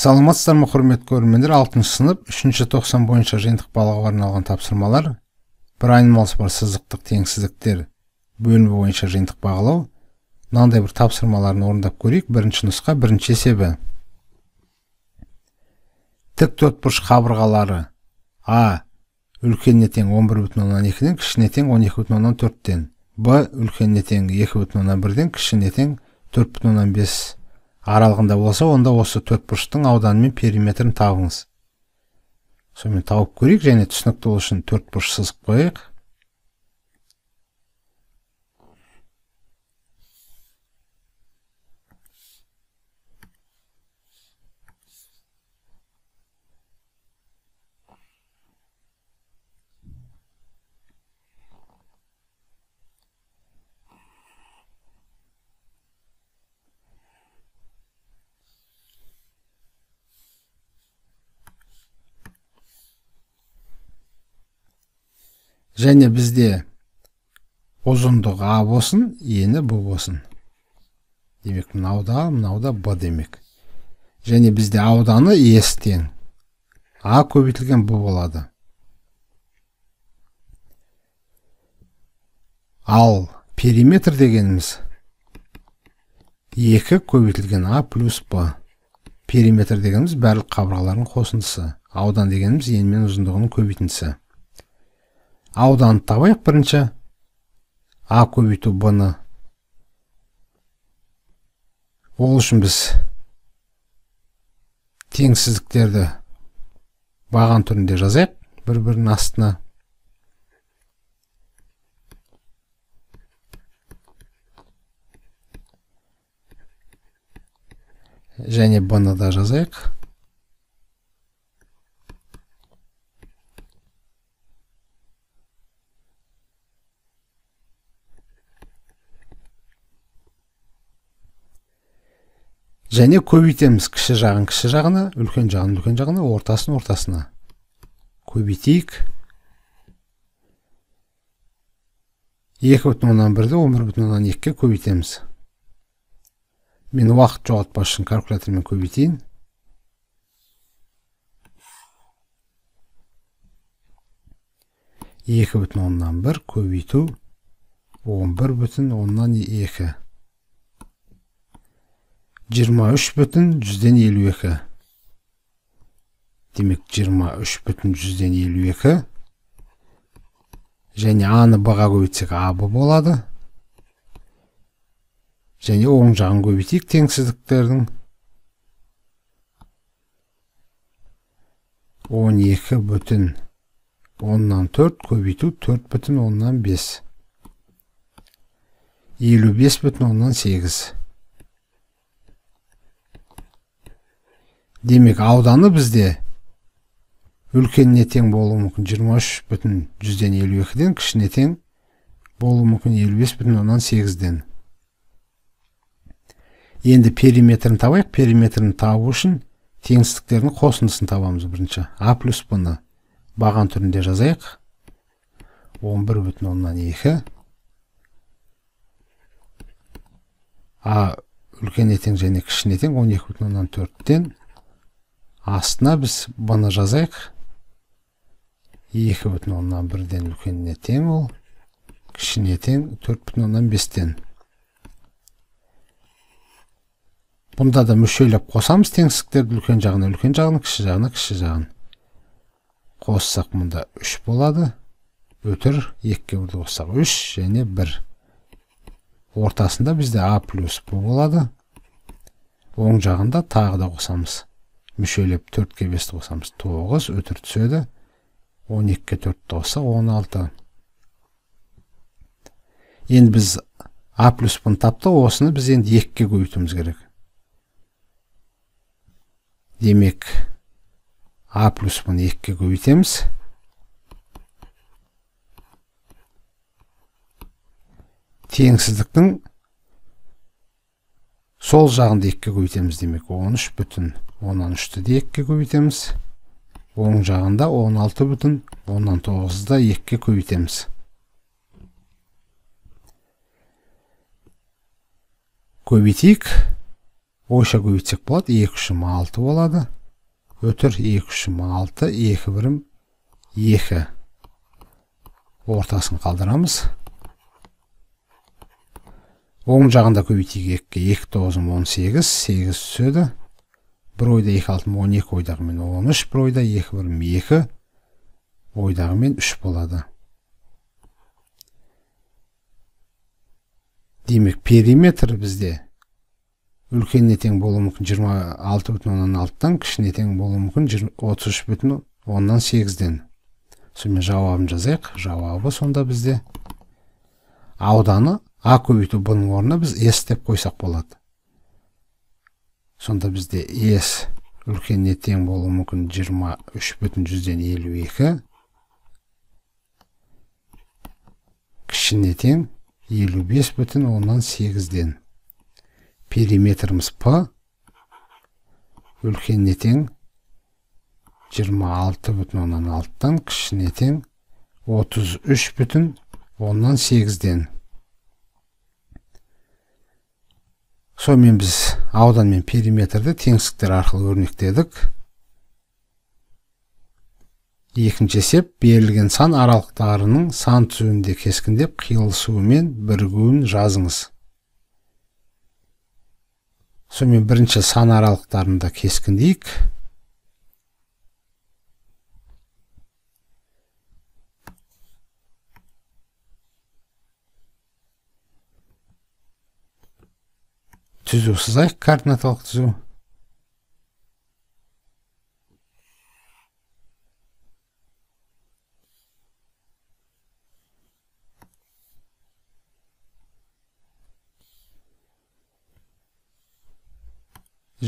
саламатсыздар ма құрметті көрермендер алтыншы сынып үшінші тоқсан бойынша жиынтық балаға арналған тапсырмалар бір айнымалысы бар сызықтық теңсіздіктер бөлімі бойынша жиынтық бағалау мынандай бір тапсырмаларын орындап көрейік бірінші нұсқа бірінші есебі тік төртбұрыш қабырғалары а үлкеніне тең он бір бүтін оннан екіден кішіне тең он екі бүтін оннан төрттен б үлкеніне тең екі бүтін оннан бірден кішіне тең төрт бүтін оннан бес аралығында болса онда осы төртбұрыштың ауданы мен периметрін табыңыз сонымен тауып көрейік және түсінікті ол үшін төртбұрыш сызып қояйық және бізде ұзындығы а болсын ені б болсын демек мынау да мынау да б демек және бізде ауданы ес тең а көбейтілген б болады ал периметр дегеніміз екі көбейтілген а плюс б периметр дегеніміз барлық қабырғалардың қосындысы аудан дегеніміз ені мен ұзындығының көбейтіндісі Аудан табайық бірінші а көбейту бны ол үшін біз теңсіздіктерді баған түрінде жазайық бір бірінің астына және бұны да жазайық және көбейтеміз кіші жағын кіші жағына үлкен жағын үлкен жағына ортасын ортасына көбейтейік екі бүтін оннан бірді он бір бүтін оннан екіге көбейтеміз мен уақыт жоғалтпас үшін калькулятормен көбейтейін екі бүтін оннан бір көбейту он бір бүтін оннан екі жиырма үш бүтін жүзден елу екі демек жиырма үш бүтін жүзден елу екі және аны баға көбейтсек абы болады және оң жағын көбейтейік теңсіздіктердің он екі бүтін оннан төрт көбейту төрт бүтін оннан бес елу бес бүтін оннан сегіз демек ауданы бізде үлкеніне тең болуы мүмкін 23 бүтін жүзден елу екіден кішіне тең болуы мүмкін елу бес бүтін оннан сегізден енді периметрін табайық периметрін табу үшін теңсіздіктердің қосындысын табамыз бірінші а плюс б баған түрінде жазайық 11 бір бүтін оннан екі а үлкеніне тең және кішіне тең он екі бүтін оннан төрттен астына біз бұны жазайық екі бүтін оннан бірден үлкеніне тең ол кішіне тең төрт бүтін оннан бестен бұнда да мүшелеп қосамыз теңсіздіктерді үлкен жағына үлкен жағын кіші жағына кіші жағын қоссақ мұнда үш болады өтір екіге бірді қоссақ үш және бір ортасында бізде а плюс б болады оң жағында тағы да қосамыз мүшелеп төртке бесті қосамыз тоғыз өтір түседі он екіге төртті қоссақ он алты енді біз а плюс бұны таптық осыны біз енді екіге көбейтуіміз керек демек а плюс бұны екіге көбейтеміз теңсіздіктің сол жағын да екіге көбейтеміз демек он үш бүтін оннан үшті де екіге көбейтеміз оң жағында он алты бүтін оннан тоғызды да екіге көбейтеміз көбейтейік ойша көбейтсек болады екі үшім алты болады өтір екі үшім алты екі бірім екі ортасын қалдырамыз оң жағында көбейтейік екіге екі тоғызым он сегіз сегіз түседі 1-ойда 2 6, 12 2 ойдағы мен 13 бір ойда 2 бір 2 ойдағы мен 3 болады. Демек периметр бізде үлкен етен болу мүмкін 26 бүтін онан алттан, кішін етен болу мүмкін 33 бүтін онан 8-ден. Сөймен жауабын жазайық, жауабы сонда бізде. Ауданы, а көбейті бұның орны біз s естеп қойсақ болады сонда бізде ес үлкеніне тең болуы мүмкін жиырма үш бүтін жүзден елу екі кішіне тең елу бес бүтін оннан сегізден периметріміз п үлкеніне тең жиырма алты бүтін оннан алтыдан кішіне тең отыз үш бүтін оннан сегізден сонымен біз аудан мен периметрді теңсіктер арқылы өрнектедік екінші есеп берілген сан аралықтарының сан түзуінде кескіндеп қиылысуымен бірігуін жазыңыз сонымен бірінші сан аралықтарында кескіндейік түзу сызайық координаталық түзу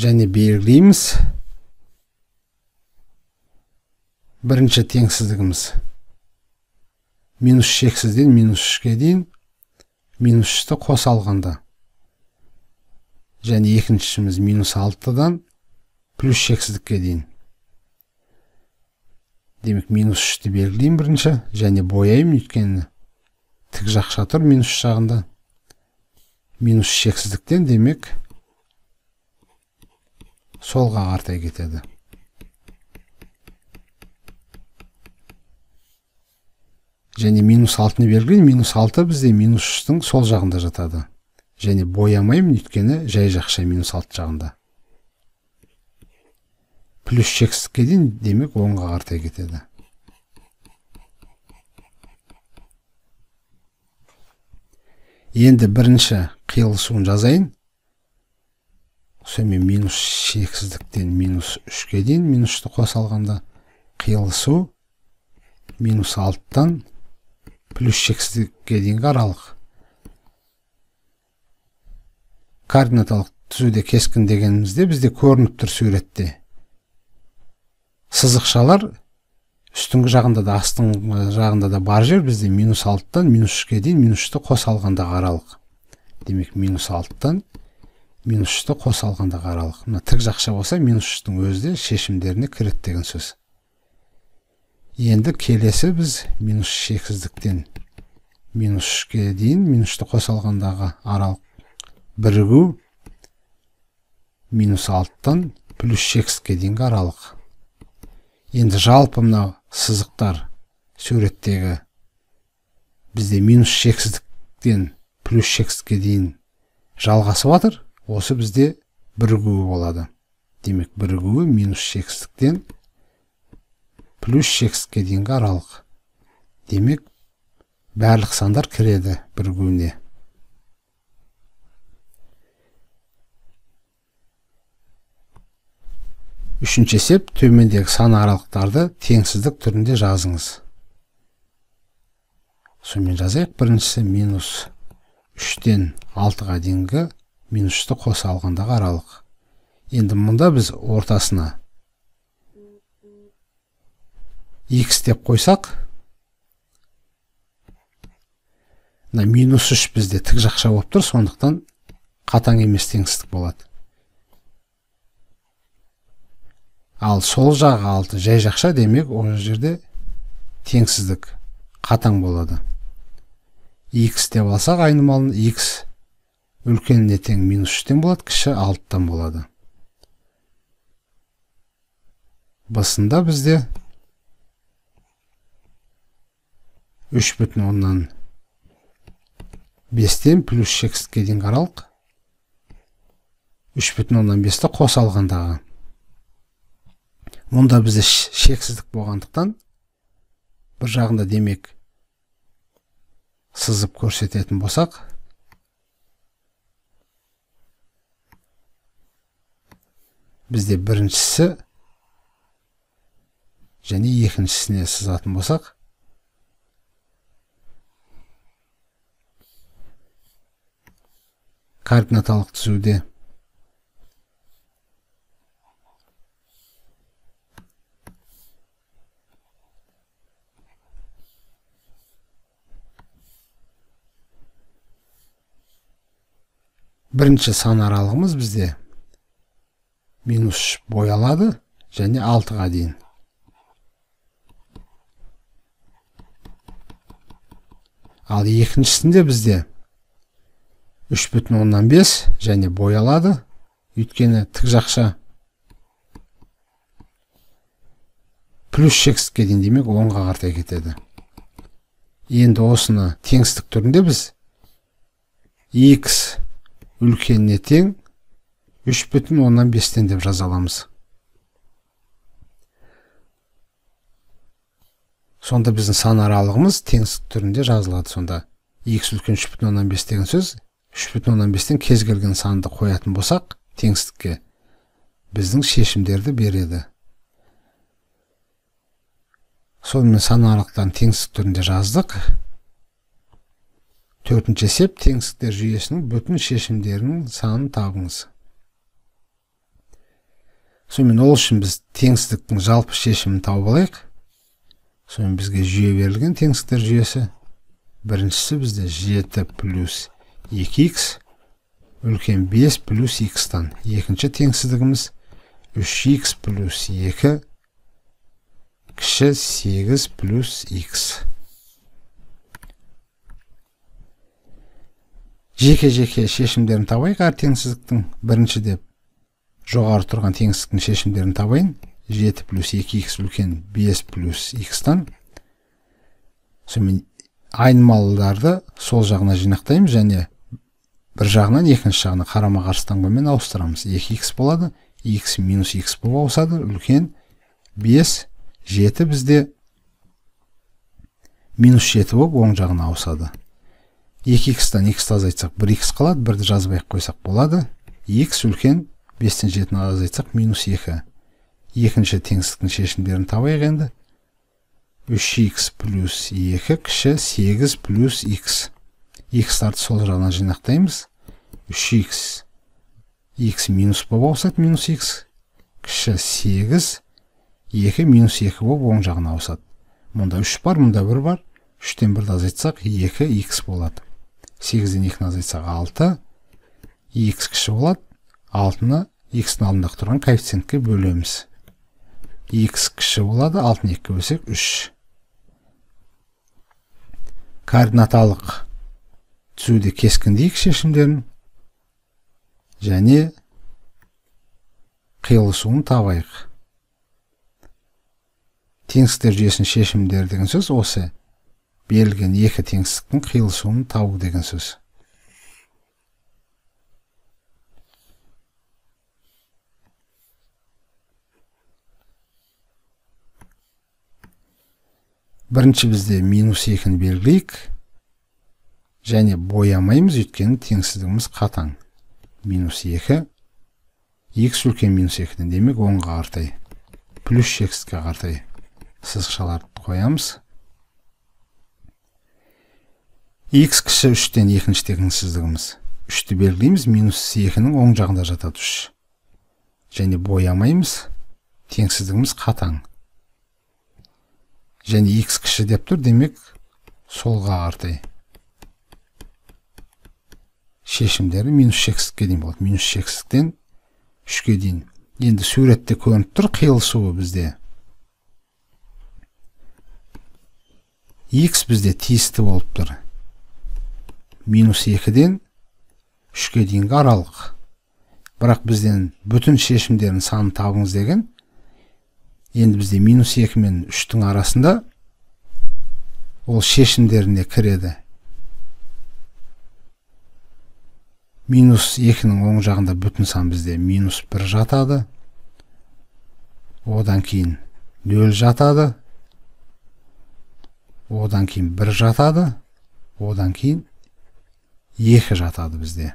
және белгілейміз бірінші теңсіздігіміз минус шексізден минус үшке дейін минус үшті қоса алғанда және екіншіміз минус алтыдан плюс шексіздікке дейін демек минус үшті белгілеймін бірінші және бояймын өйткені тік жақша тұр минус үш жағында минус шексіздіктен демек солға қартай кетеді және минус алтыны белгілеймін минус алты бізде минус үштің сол жағында жатады және боямаймын өйткені жай жақша минус алты жағында плюс шексіздікке дейін демек оңға қартай кетеді енді бірінші қиылысуын жазайын сонымен минус шексіздіктен минус үшке дейін минус үшті қоса алғанда қиылысу минус алтыдан плюс шексіздікке дейінгі аралық координаталық түзуде кескін дегенімізде бізде көрініп тұр суретте сызықшалар үстіңгі жағында да астыңғы жағында да бар жер бізде минус алтыдан минус үшке дейін минус үшті қоса алғандағы аралық демек минус алтыдан минус үшті қоса алғандағы аралық мына тік жақша болса минус үштің өзі де шешімдеріне кіреді деген сөз енді келесі біз минус шексіздіктен минус үшке дейін минус үшті қоса алғандағы аралық бірігу минус алтын плюс ке дейінгі аралық енді жалпы мынау сызықтар суреттегі бізде минус шексіздіктен плюс шексіздікке дейін жалғасып жатыр осы бізде бірігуі болады демек бірігуі минус шексіздіктен плюс шексіздікке дейінгі аралық демек барлық сандар кіреді бірігуіне үшінші есеп төмендегі сан аралықтарды теңсіздік түрінде жазыңыз сонымен жазайық біріншісі минус үштен алтыға дейінгі минус үшті қоса алғандағы аралық енді мұнда біз ортасына x деп қойсақ мына минус үш бізде тік жақша болып тұр сондықтан қатаң емес теңсіздік болады ал сол жағы алты жай жақша демек ол жерде теңсіздік қатаң болады x деп алсақ айнымалыны x үлкеніне тең минус үштен болады кіші алтыдан болады басында бізде үш бүтін оннан бестен плюс шекске дейінгі аралық үш бүтін оннан бесті қоса алғандағы мұнда бізде шексіздік болғандықтан бір жағында демек сызып көрсететін болсақ бізде біріншісі және екіншісіне сызатын болсақ координаталық түзуде бірінші сан аралығымыз бізде минус үш боялады және алтыға дейін ал екіншісінде бізде үш бүтін оннан бес және боялады өйткені жақша плюс шекске дейін демек онға қарта кетеді енді осыны теңістік түрінде біз x үлкеніне тең үш бүтін оннан бестен деп жаза аламыз сонда біздің сан аралығымыз теңсіздік түрінде жазылады сонда x үлкен үш бүтін оннан бес деген сөз үш бүтін оннан бестен кез келген санды қоятын болсақ теңсіздікке біздің шешімдерді береді сонымен сан аралықтарын теңсіздік түрінде жаздық төртінші есеп теңсіздіктер жүйесінің бүтін шешімдерінің санын табыңыз сонымен ол үшін біз теңсіздіктің жалпы шешімін тауып алайық сонымен бізге жүйе берілген теңсіздіктер жүйесі біріншісі бізде жеті плюс екі икс үлкен бес плюс икстан екінші теңсіздігіміз үш х плюс екі, кіші сегіз плюс икс жеке жеке шешімдерін табайық әр теңсіздіктің бірінші деп жоғары тұрған теңсіздіктің шешімдерін табайын жеті плюс екі икс үлкен бес плюс икстан сонымен айнымалыларды сол жағына жинақтаймыз және бір жағынан екінші жағына қарама қарсы таңбамен ауыстырамыз 2 икс болады x минус x болып ауысады үлкен 5 7 бізде минус 7 болып оң жағына ауысады 2 x тан x тазы айтсақ 1 x қалады, 1-ді жазып айқы қойсақ болады. x үлкен 5-тен 7-тен ағыз айтсақ минус 2. Екінші ші теңсіктің шешіндерін табай ғенді. 3x плюс 2 күші 8 плюс x. x тарты сол жағынан жинақтаймыз. 3x, x минус баба ұсады минус x. Күші 8, 2 минус 2 баба оң жағына ұсады. Мұнда 3 бар, мұнда 1 бар. 3-тен 1-ді айтсақ, 2x болады сегізден екіні азайтсақ алты x кіші болады алтыны x-тің алдындағы тұрған коэффициентке бөлеміз x кіші болады алтыны екіге бөлсек үш координаталық түзуде кескіндейік шешімдерін және қиылысуын табайық теңсіздіктер жүйесінің шешімдері деген сөз осы берілген екі теңсіздіктің қиылысуын табу деген сөз бірінші бізде минус екіні белгілейік және боямаймыз өйткені теңсіздігіміз қатаң минус екі x үлкен минус екіден демек оңға қаратай плюс ке қаратай сызықшаларды қоямыз x кіші үштен екінші 3-ті белгілейміз минус 2-нің оң жағында жатады үш және боямаймыз теңсіздігіміз қатаң және x кіші деп тұр демек солға артай. шешімдері минус шексіздікке дейін болады минус шексіздіктен үшке дейін енді суретте көрініп тұр қиылысуы бізде x бізде тиісті болып тұр минус екіден үшке дейінгі аралық бірақ бізден бүтін шешімдерін санын табыңыз деген енді бізде минус екі мен үштің арасында ол шешімдеріне кіреді минус екінің оң жағында бүтін сан бізде минус бір жатады одан кейін нөл жатады одан кейін бір жатады одан кейін екі жатады бізде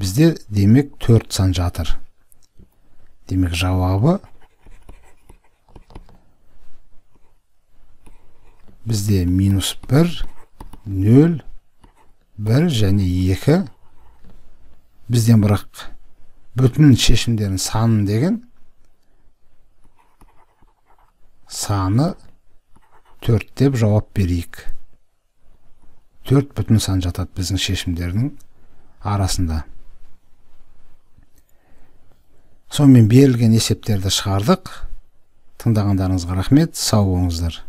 бізде демек төрт сан жатыр демек жауабы бізде минус бір нөл бір және екі бізден бірақ бүтін шешімдерін санын деген саны төрт деп жауап берейік төрт бүтін сан жатады біздің шешімдердің арасында сонымен берілген есептерді шығардық тыңдағандарыңызға рахмет сау болыңыздар